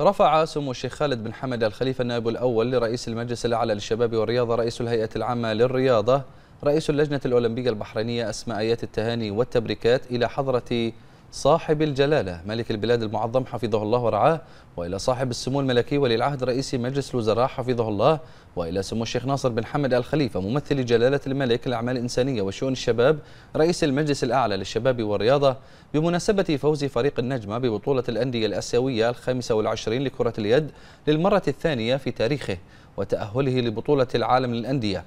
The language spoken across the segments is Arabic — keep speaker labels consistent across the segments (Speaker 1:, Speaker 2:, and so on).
Speaker 1: رفع سمو الشيخ خالد بن حمد الخليفة النائب الأول لرئيس المجلس الأعلى للشباب والرياضة رئيس الهيئة العامة للرياضة رئيس اللجنة الأولمبية البحرينية أسماء آيات التهاني والتبريكات إلى حضرة صاحب الجلالة ملك البلاد المعظم حفظه الله ورعاه وإلى صاحب السمو الملكي ولي العهد رئيس مجلس الوزراء حفظه الله وإلى سمو الشيخ ناصر بن حمد الخليفة ممثل جلالة الملك للأعمال الإنسانية وشؤون الشباب رئيس المجلس الأعلى للشباب والرياضة بمناسبة فوز فريق النجمة ببطولة الأندية الآسيوية الخامسة والعشرين لكرة اليد للمرة الثانية في تاريخه وتأهله لبطولة العالم للأندية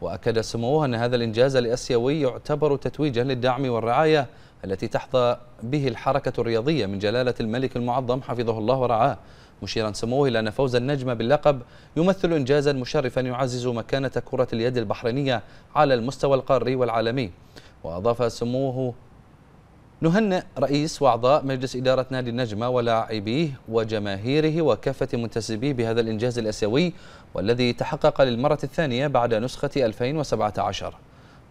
Speaker 1: وأكد سموه أن هذا الإنجاز الأسيوي يعتبر تتويجا للدعم والرعاية التي تحظى به الحركة الرياضية من جلالة الملك المعظم حفظه الله ورعاه مشيرا سموه إلى أن فوز النجم باللقب يمثل إنجازا مشرفا يعزز مكانة كرة اليد البحرينية على المستوى القاري والعالمي وأضاف سموه نهنئ رئيس وأعضاء مجلس إدارة نادي النجمة ولاعبيه وجماهيره وكافة منتسبيه بهذا الإنجاز الأسيوي والذي تحقق للمرة الثانية بعد نسخة 2017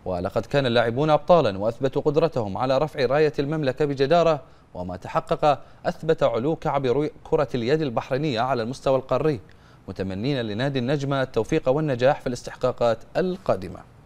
Speaker 1: ولقد كان اللاعبون أبطالا وأثبتوا قدرتهم على رفع راية المملكة بجدارة وما تحقق أثبت علو كعب كرة اليد البحرينية على المستوى القاري متمنين لنادي النجمة التوفيق والنجاح في الاستحقاقات القادمة